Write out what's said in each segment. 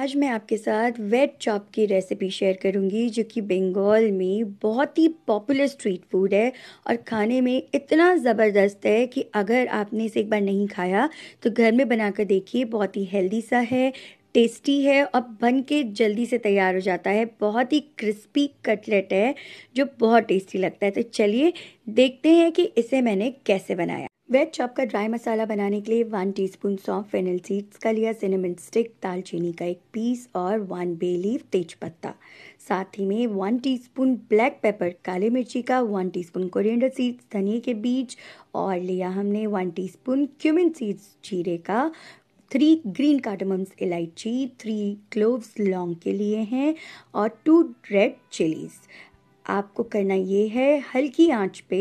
आज मैं आपके साथ वेट चॉप की रेसिपी शेयर करूंगी जो कि बंगाल में बहुत ही पॉपुलर स्ट्रीट फूड है और खाने में इतना ज़बरदस्त है कि अगर आपने इसे एक बार नहीं खाया तो घर में बना कर देखिए बहुत ही हेल्दी सा है टेस्टी है और बन के जल्दी से तैयार हो जाता है बहुत ही क्रिस्पी कटलेट है जो बहुत टेस्टी लगता है तो चलिए देखते हैं कि इसे मैंने कैसे बनाया वेज चॉप का ड्राई मसाला बनाने के लिए one teaspoon soft fennel seeds का लिया सिनेमन स्टिक दालचीनी का एक पीस और वन बे लीफ तेज पत्ता साथ ही में वन टीस्पून ब्लैक पेपर काले मिर्ची का वन टीस्पून कोरिएंडर सीड्स धनिए के बीज और लिया हमने वन टीस्पून क्यूमिन सीड्स जीरे का थ्री ग्रीन कार्डमम्स इलायची थ्री क्लोव्स लौंग के लिए हैं और टू रेड चिलीज़ आपको करना ये है हल्की आंच पे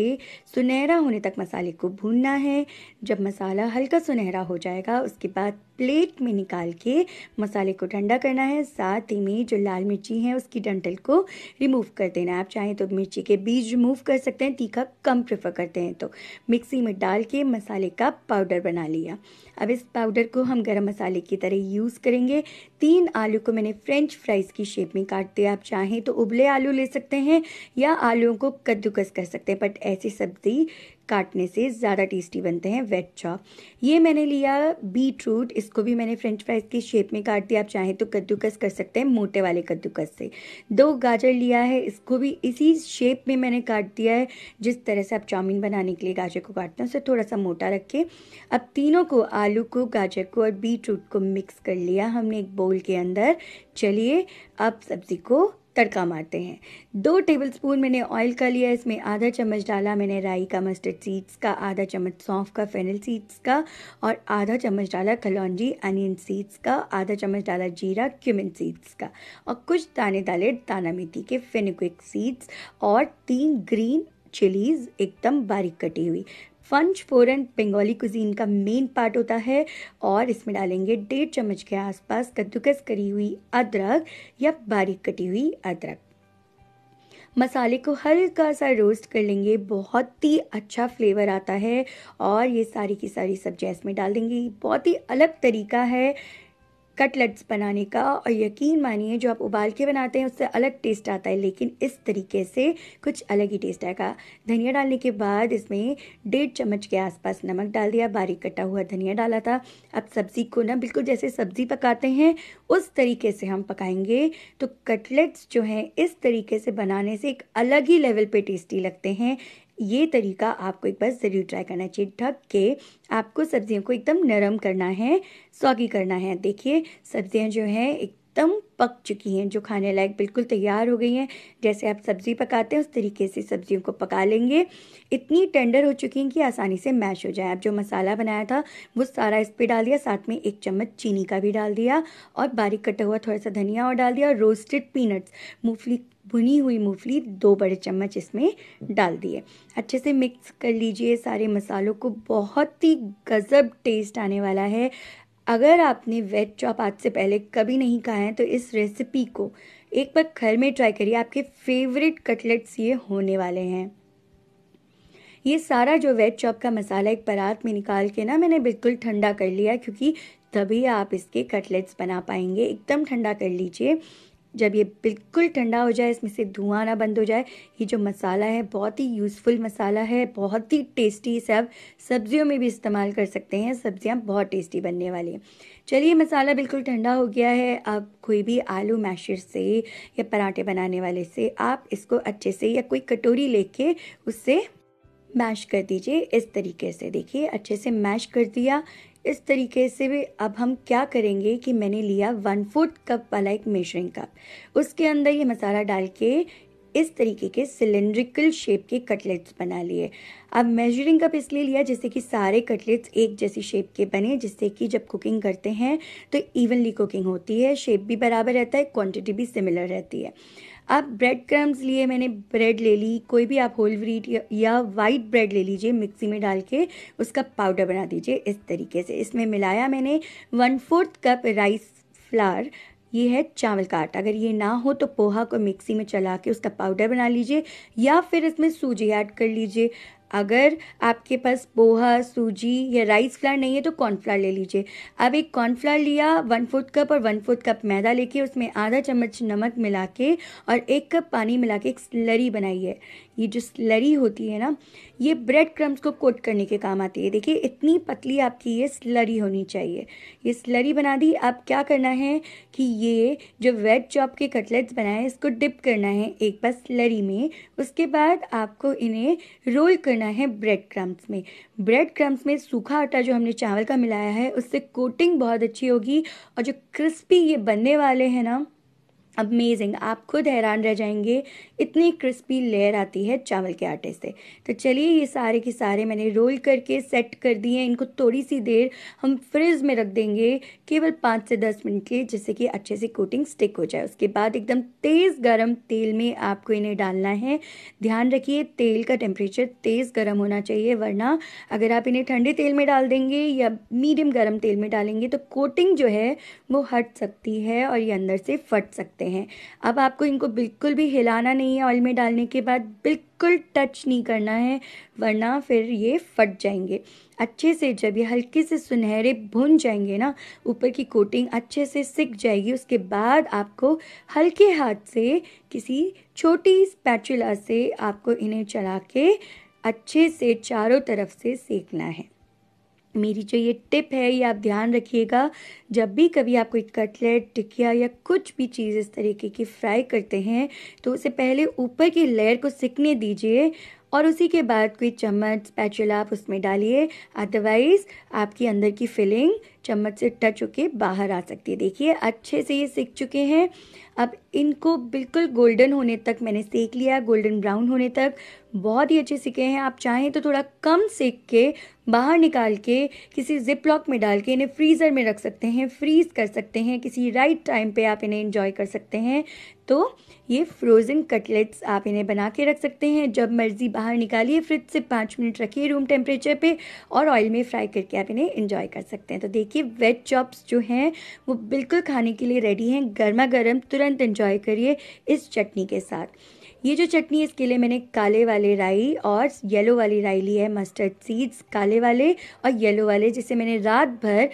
सुनहरा होने तक मसाले को भूनना है जब मसाला हल्का सुनहरा हो जाएगा उसके बाद प्लेट में निकाल के मसाले को ठंडा करना है साथ ही में जो लाल मिर्ची है उसकी डंटल को रिमूव कर देना है आप चाहें तो मिर्ची के बीज रिमूव कर सकते हैं तीखा कम प्रेफर करते हैं तो मिक्सी में डाल के मसाले का पाउडर बना लिया अब इस पाउडर को हम गरम मसाले की तरह यूज़ करेंगे तीन आलू को मैंने फ्रेंच फ्राइज़ की शेप में काट दिया आप चाहें तो उबले आलू ले सकते हैं या आलूओं को कद्दूकस कर सकते हैं बट ऐसी सब्ज़ी काटने से ज़्यादा टेस्टी बनते हैं वेट चॉप ये मैंने लिया बीट रूट इस इसको भी मैंने फ्रेंच फ्राइज की शेप में काट दिया आप चाहें तो कद्दूकस कर सकते हैं मोटे वाले कद्दूकस से दो गाजर लिया है इसको भी इसी शेप में मैंने काट दिया है जिस तरह से आप चाउमीन बनाने के लिए गाजर को काटते हैं उसे थोड़ा सा मोटा रखें अब तीनों को आलू को गाजर को और बीट रूट को मिक्स कर लिया हमने एक बोल के अंदर चलिए अब सब्ज़ी को तड़का मारते हैं दो टेबल स्पून मैंने ऑयल का लिया इसमें आधा चम्मच डाला मैंने राई का मस्टर्ड सीड्स का आधा चम्मच सौंफ का फेनल सीड्स का और आधा चम्मच डाला कलौजी अनियन सीड्स का आधा चम्मच डाला जीरा क्यूमिन सीड्स का और कुछ दाने डाले दाना मेथी के फेनिक्विक सीड्स और तीन ग्रीन चिलीज एकदम बारीक कटी हुई पंच फोरन बंगाली कुजीन का मेन पार्ट होता है और इसमें डालेंगे डेढ़ चम्मच के आसपास कद्दूकस करी हुई अदरक या बारीक कटी हुई अदरक मसाले को हल्का सा रोस्ट कर लेंगे बहुत ही अच्छा फ्लेवर आता है और ये सारी की सारी सब्जियाँ इसमें डाल देंगे बहुत ही अलग तरीका है कटलेट्स बनाने का और यकीन मानिए जो आप उबाल के बनाते हैं उससे अलग टेस्ट आता है लेकिन इस तरीके से कुछ अलग ही टेस्ट आएगा धनिया डालने के बाद इसमें डेढ़ चम्मच के आसपास नमक डाल दिया बारीक कटा हुआ धनिया डाला था अब सब्ज़ी को ना बिल्कुल जैसे सब्ज़ी पकाते हैं उस तरीके से हम पकाएंगे तो कटलेट्स जो हैं इस तरीके से बनाने से एक अलग ही लेवल पे टेस्टी लगते हैं ये तरीका आपको एक बार ज़रूर ट्राई करना चाहिए ढक के आपको सब्जियों को एकदम नरम करना है सौगी करना है देखिए सब्जियां जो हैं एकदम पक चुकी हैं जो खाने लायक बिल्कुल तैयार हो गई हैं जैसे आप सब्ज़ी पकाते हैं उस तरीके से सब्जियों को पका लेंगे इतनी टेंडर हो चुकी हैं कि आसानी से मैश हो जाए आप जो मसाला बनाया था वो सारा इस पर डाल दिया साथ में एक चम्मच चीनी का भी डाल दिया और बारीक कटा हुआ थोड़ा सा धनिया और डाल दिया और रोस्टेड पीनट्स मूंगफली भुनी हुई मूंगफली दो बड़े चम्मच इसमें डाल दिए अच्छे से मिक्स कर लीजिए सारे मसालों को बहुत ही गज़ब टेस्ट आने वाला है अगर आपने वेज चॉप आज से पहले कभी नहीं खाया है तो इस रेसिपी को एक बार घर में ट्राई करिए आपके फेवरेट कटलेट्स ये होने वाले हैं ये सारा जो वेज चॉप का मसाला एक परात में निकाल के ना मैंने बिल्कुल ठंडा कर लिया क्योंकि तभी आप इसके कटलेट्स बना पाएंगे एकदम ठंडा कर लीजिए जब ये बिल्कुल ठंडा हो जाए इसमें से धुआं ना बंद हो जाए ये जो मसाला है बहुत ही यूज़फुल मसाला है बहुत ही टेस्टी आप सब्जियों में भी इस्तेमाल कर सकते हैं सब्जियां बहुत टेस्टी बनने वाली हैं चलिए मसाला बिल्कुल ठंडा हो गया है आप कोई भी आलू मैशर से या पराठे बनाने वाले से आप इसको अच्छे से या कोई कटोरी ले उससे मैश कर दीजिए इस तरीके से देखिए अच्छे से मैश कर दिया इस तरीके से भी अब हम क्या करेंगे कि मैंने लिया वन फोर्थ कप वाला एक मेजरिंग कप उसके अंदर ये मसाला डाल के इस तरीके के सिलेंड्रिकल शेप के कटलेट्स बना लिए अब मेजरिंग कप इसलिए लिया जिससे कि सारे कटलेट्स एक जैसी शेप के बने जिससे कि जब कुकिंग करते हैं तो इवनली कुकिंग होती है शेप भी बराबर रहता है क्वांटिटी भी सिमिलर रहती है आप ब्रेड क्रम्स लिए मैंने ब्रेड ले ली कोई भी आप होल व्हीट या वाइट ब्रेड ले लीजिए मिक्सी में डाल के उसका पाउडर बना दीजिए इस तरीके से इसमें मिलाया मैंने one fourth cup rice flour ये है चावल का आटा अगर ये ना हो तो पोहा को मिक्सी में चला के उसका पाउडर बना लीजिए या फिर इसमें सूजी ऐड कर लीजिए अगर आपके पास पोहा सूजी या राइस फ्लार नहीं है तो कॉर्नफ्लावर ले लीजिए अब एक कॉर्नफ्लावर लिया वन फोर्थ कप और वन फोर्थ कप मैदा लेके उसमें आधा चम्मच नमक मिला के और एक कप पानी मिला के एक स्लरी बनाइए ये जो स्लरी होती है ना ये ब्रेड क्रम्स को कोट करने के काम आती है देखिए इतनी पतली आपकी ये स्लरी होनी चाहिए ये स्लरी बना दी आप क्या करना है कि ये जो वेज चॉप के कटलेट्स बनाए इसको डिप करना है एक बार स्लरी में उसके बाद आपको इन्हें रोल करना है ब्रेड क्रम्स में ब्रेड क्रम्स में सूखा आटा जो हमने चावल का मिलाया है उससे कोटिंग बहुत अच्छी होगी और जो क्रिस्पी ये बनने वाले हैं ना अमेजिंग आप खुद हैरान रह जाएंगे इतनी क्रिस्पी लेयर आती है चावल के आटे से तो चलिए ये सारे के सारे मैंने रोल करके सेट कर दिए इनको थोड़ी सी देर हम फ्रिज में रख देंगे केवल पाँच से दस मिनट के जिससे कि अच्छे से कोटिंग स्टिक हो जाए उसके बाद एकदम तेज़ गर्म तेल में आपको इन्हें डालना है ध्यान रखिए तेल का टेम्परेचर तेज़ गर्म होना चाहिए वरना अगर आप इन्हें ठंडे तेल में डाल देंगे या मीडियम गर्म तेल में डालेंगे तो कोटिंग जो है वो हट सकती है और ये अंदर से फट सकते हैं गए हैं अब आपको इनको बिल्कुल भी हिलाना नहीं है ऑयल में डालने के बाद बिल्कुल टच नहीं करना है वरना फिर ये फट जाएंगे अच्छे से जब ये हल्के से सुनहरे भुन जाएंगे ना ऊपर की कोटिंग अच्छे से सिक जाएगी उसके बाद आपको हल्के हाथ से किसी छोटी स्पैचुला से आपको इन्हें चला के अच्छे से चारों तरफ से सेकना है मेरी जो ये टिप है ये आप ध्यान रखिएगा जब भी कभी आप कोई कटलेट टिकिया या कुछ भी चीज़ इस तरीके की फ्राई करते हैं तो उसे पहले ऊपर की लेयर को सिकने दीजिए और उसी के बाद कोई चम्मच पैचुला आप उसमें डालिए अदरवाइज़ आपकी अंदर की फिलिंग चम्मच से टच होके बाहर आ सकती है देखिए अच्छे से ये सीख चुके हैं अब इनको बिल्कुल गोल्डन होने तक मैंने सेक लिया गोल्डन ब्राउन होने तक बहुत ही अच्छे सीखे हैं आप चाहें तो थोड़ा कम सेक के बाहर निकाल के किसी जिप लॉक में डाल के इन्हें फ्रीज़र में रख सकते हैं फ्रीज़ कर सकते हैं किसी राइट टाइम पे आप इन्हें इन्जॉय कर सकते हैं तो ये फ्रोज़न कटलेट्स आप इन्हें बना के रख सकते हैं जब मर्ज़ी बाहर निकालिए फ्रिज से पाँच मिनट रखिए रूम टेम्परेचर पे और ऑयल में फ्राई करके आप इन्हें इन्जॉय कर सकते हैं तो देखिए वेज चॉप्स जो हैं वो बिल्कुल खाने के लिए रेडी हैं गर्मा गर्म तुरंत इन्जॉय करिए इस चटनी के साथ ये जो चटनी है इसके लिए मैंने काले वाले राई और येलो वाली राई ली है मस्टर्ड सीड्स काले वाले और येलो वाले जिसे मैंने रात भर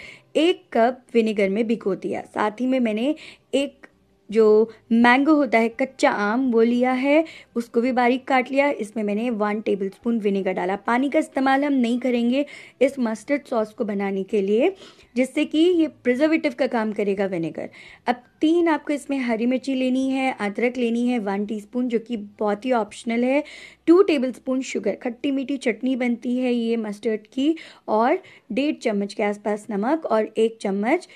एक कप विनेगर में भिगो दिया साथ ही में मैंने एक जो मैंगो होता है कच्चा आम वो लिया है उसको भी बारीक काट लिया इसमें मैंने वन टेबल स्पून विनेगर डाला पानी का इस्तेमाल हम नहीं करेंगे इस मस्टर्ड सॉस को बनाने के लिए जिससे कि ये प्रिजर्वेटिव का काम करेगा विनेगर अब तीन आपको इसमें हरी मिर्ची लेनी है अदरक लेनी है वन टी जो कि बहुत ही ऑप्शनल है टू टेबल स्पून शुगर खट्टी मीठी चटनी बनती है ये मस्टर्ड की और डेढ़ चम्मच के आसपास नमक और एक चम्मच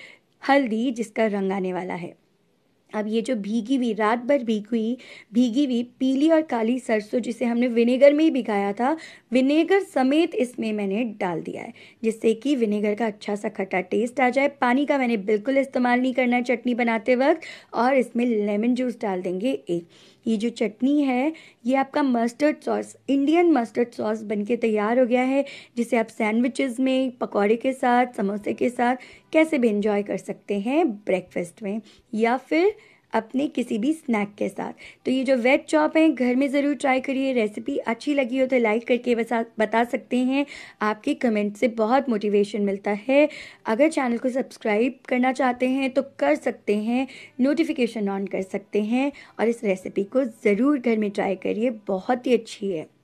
हल्दी जिसका रंग आने वाला है अब ये जो भीगी हुई रात भर भीगी हुई भीगी हुई पीली और काली सरसों जिसे हमने विनेगर में ही भिगाया था विनेगर समेत इसमें मैंने डाल दिया है जिससे कि विनेगर का अच्छा सा खट्टा टेस्ट आ जाए पानी का मैंने बिल्कुल इस्तेमाल नहीं करना है चटनी बनाते वक्त और इसमें लेमन जूस डाल देंगे एक ये जो चटनी है ये आपका mustard sauce Indian mustard sauce बन के तैयार हो गया है जिसे आप सैंडविचेस में पकौड़े के साथ समोसे के साथ कैसे भी इंजॉय कर सकते हैं ब्रेकफास्ट में या फिर अपने किसी भी स्नैक के साथ तो ये जो वेज चॉप हैं घर में ज़रूर ट्राई करिए रेसिपी अच्छी लगी हो तो लाइक करके बता सकते हैं आपके कमेंट से बहुत मोटिवेशन मिलता है अगर चैनल को सब्सक्राइब करना चाहते हैं तो कर सकते हैं नोटिफिकेशन ऑन कर सकते हैं और इस रेसिपी को ज़रूर घर में ट्राई करिए बहुत ही अच्छी है